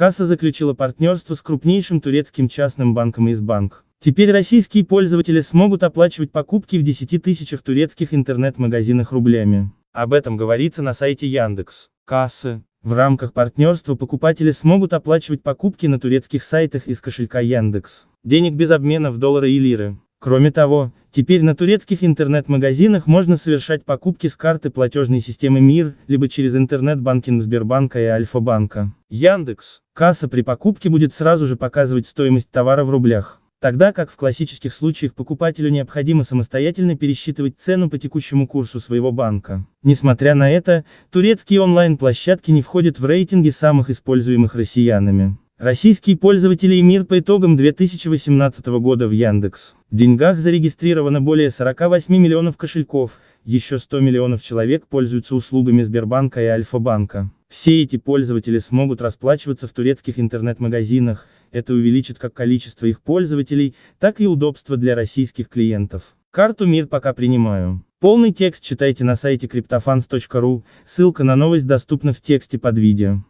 Касса заключила партнерство с крупнейшим турецким частным банком Избанк. Теперь российские пользователи смогут оплачивать покупки в 10 тысячах турецких интернет-магазинах рублями. Об этом говорится на сайте Яндекс. Кассы. В рамках партнерства покупатели смогут оплачивать покупки на турецких сайтах из кошелька Яндекс. Денег без обмена в доллары и лиры. Кроме того, теперь на турецких интернет-магазинах можно совершать покупки с карты платежной системы МИР, либо через интернет-банкинг Сбербанка и Альфа-банка. Яндекс. Касса при покупке будет сразу же показывать стоимость товара в рублях. Тогда как в классических случаях покупателю необходимо самостоятельно пересчитывать цену по текущему курсу своего банка. Несмотря на это, турецкие онлайн-площадки не входят в рейтинги самых используемых россиянами. Российские пользователи и мир по итогам 2018 года в Яндекс. Деньгах зарегистрировано более 48 миллионов кошельков, еще 100 миллионов человек пользуются услугами Сбербанка и Альфа-банка. Все эти пользователи смогут расплачиваться в турецких интернет-магазинах, это увеличит как количество их пользователей, так и удобство для российских клиентов. Карту МИР пока принимаю. Полный текст читайте на сайте криптофанс.ру, ссылка на новость доступна в тексте под видео.